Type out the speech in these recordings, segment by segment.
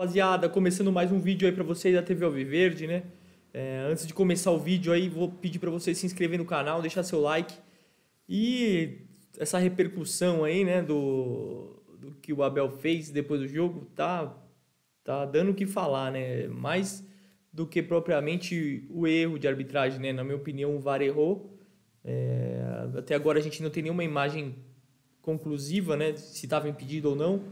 Rapaziada, começando mais um vídeo aí para vocês da TV Alviverde, né? É, antes de começar o vídeo aí, vou pedir para vocês se inscreverem no canal, deixar seu like. E essa repercussão aí, né, do, do que o Abel fez depois do jogo, tá, tá dando o que falar, né? Mais do que propriamente o erro de arbitragem, né? Na minha opinião, o VAR errou. É, até agora a gente não tem nenhuma imagem conclusiva, né? Se estava impedido ou não.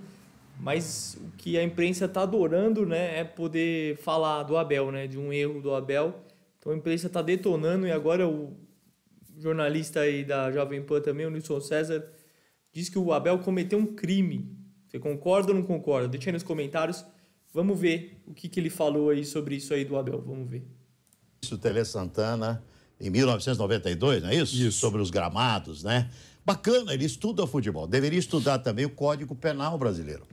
Mas o que a imprensa está adorando né, é poder falar do Abel, né, de um erro do Abel. Então a imprensa está detonando e agora o jornalista aí da Jovem Pan também, o Nilson César, diz que o Abel cometeu um crime. Você concorda ou não concorda? Deixa aí nos comentários. Vamos ver o que, que ele falou aí sobre isso aí do Abel. Vamos ver. Isso, Tele Santana, em 1992, não é isso? Isso. Sobre os gramados, né? Bacana, ele estuda futebol. Deveria estudar também o Código Penal brasileiro.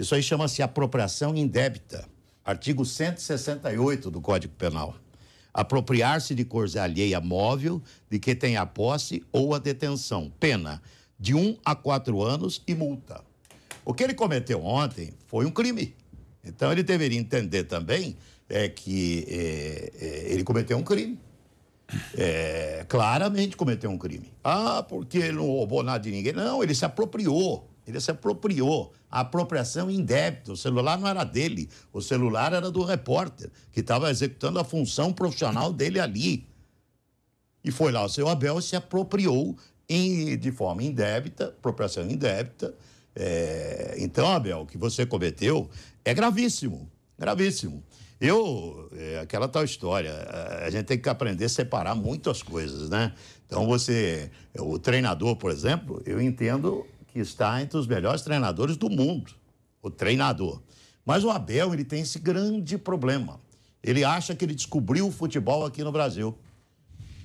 Isso aí chama-se apropriação indébita. Artigo 168 do Código Penal. Apropriar-se de coisa alheia móvel de que tem a posse ou a detenção. Pena de um a quatro anos e multa. O que ele cometeu ontem foi um crime. Então ele deveria entender também é, que é, é, ele cometeu um crime. É, claramente cometeu um crime. Ah, porque ele não roubou nada de ninguém. Não, ele se apropriou ele se apropriou. A apropriação em débito. O celular não era dele. O celular era do repórter, que estava executando a função profissional dele ali. E foi lá o seu Abel se apropriou em, de forma indébita, apropriação indébita. É, então, Abel, o que você cometeu é gravíssimo. Gravíssimo. Eu, é aquela tal história, a gente tem que aprender a separar muitas coisas, né? Então, você, o treinador, por exemplo, eu entendo que está entre os melhores treinadores do mundo, o treinador. Mas o Abel, ele tem esse grande problema. Ele acha que ele descobriu o futebol aqui no Brasil.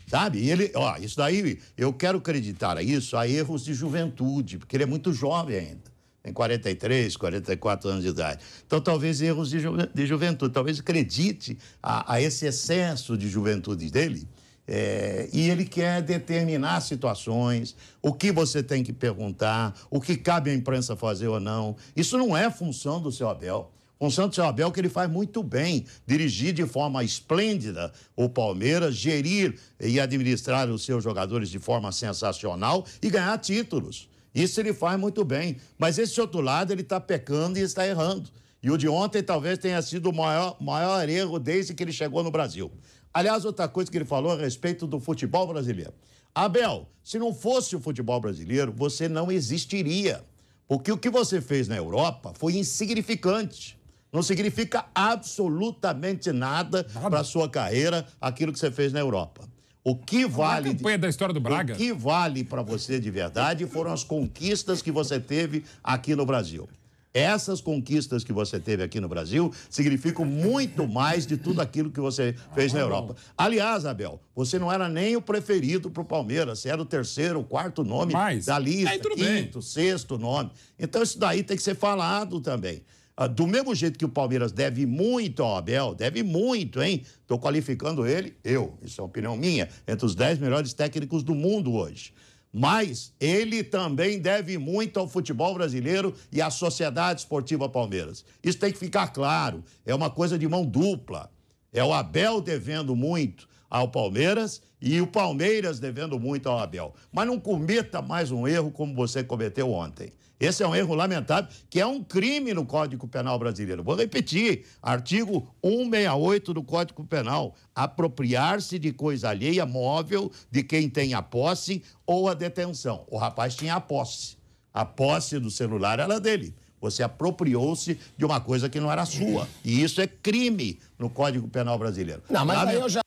Sabe? E ele, ó, isso daí, eu quero acreditar a isso a erros de juventude, porque ele é muito jovem ainda. Tem 43, 44 anos de idade. Então, talvez erros de, ju de juventude. Talvez acredite a, a esse excesso de juventude dele é, e ele quer determinar situações, o que você tem que perguntar, o que cabe à imprensa fazer ou não. Isso não é função do seu Abel. Função do seu Abel é que ele faz muito bem, dirigir de forma esplêndida o Palmeiras, gerir e administrar os seus jogadores de forma sensacional e ganhar títulos. Isso ele faz muito bem. Mas esse outro lado ele está pecando e está errando. E o de ontem talvez tenha sido o maior, maior erro desde que ele chegou no Brasil. Aliás, outra coisa que ele falou a respeito do futebol brasileiro. Abel, se não fosse o futebol brasileiro, você não existiria. Porque o que você fez na Europa foi insignificante. Não significa absolutamente nada, nada. para a sua carreira aquilo que você fez na Europa. O que vale. A campanha da história do Braga. O que vale para você de verdade foram as conquistas que você teve aqui no Brasil. Essas conquistas que você teve aqui no Brasil significam muito mais de tudo aquilo que você fez na ah, Europa. Aliás, Abel, você não era nem o preferido para o Palmeiras, você era o terceiro, o quarto nome Mas, da lista, aí, quinto, bem. sexto nome. Então isso daí tem que ser falado também. Ah, do mesmo jeito que o Palmeiras deve muito ao Abel, deve muito, hein? Estou qualificando ele, eu, isso é uma opinião minha, entre os dez melhores técnicos do mundo hoje mas ele também deve muito ao futebol brasileiro e à Sociedade Esportiva Palmeiras. Isso tem que ficar claro, é uma coisa de mão dupla. É o Abel devendo muito ao Palmeiras e o Palmeiras devendo muito ao Abel. Mas não cometa mais um erro como você cometeu ontem. Esse é um erro lamentável, que é um crime no Código Penal brasileiro. Vou repetir: artigo 168 do Código Penal. Apropriar-se de coisa alheia móvel de quem tem a posse ou a detenção. O rapaz tinha a posse. A posse do celular era dele. Você apropriou-se de uma coisa que não era sua. E isso é crime no Código Penal brasileiro. Não, mas aí eu já.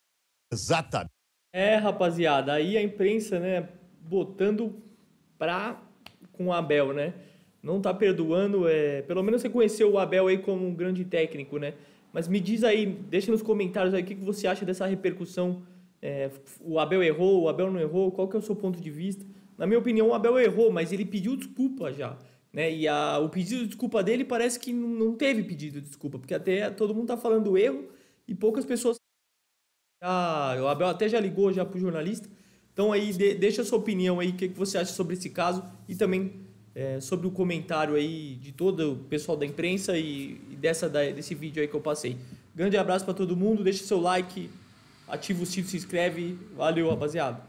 Exatamente. É, rapaziada, aí a imprensa, né, botando pra com o Abel, né? Não tá perdoando, é... pelo menos você conheceu o Abel aí como um grande técnico, né? Mas me diz aí, deixa nos comentários aí o que você acha dessa repercussão. É, o Abel errou, o Abel não errou, qual que é o seu ponto de vista? Na minha opinião, o Abel errou, mas ele pediu desculpa já. Né? E a, o pedido de desculpa dele parece que não teve pedido de desculpa, porque até todo mundo tá falando erro e poucas pessoas ah, o Abel até já ligou já pro jornalista. Então aí de, deixa a sua opinião aí, o que, que você acha sobre esse caso e também é, sobre o comentário aí de todo o pessoal da imprensa e, e dessa da, desse vídeo aí que eu passei. Grande abraço para todo mundo, deixa seu like, ativa o sino, se inscreve. Valeu, rapaziada.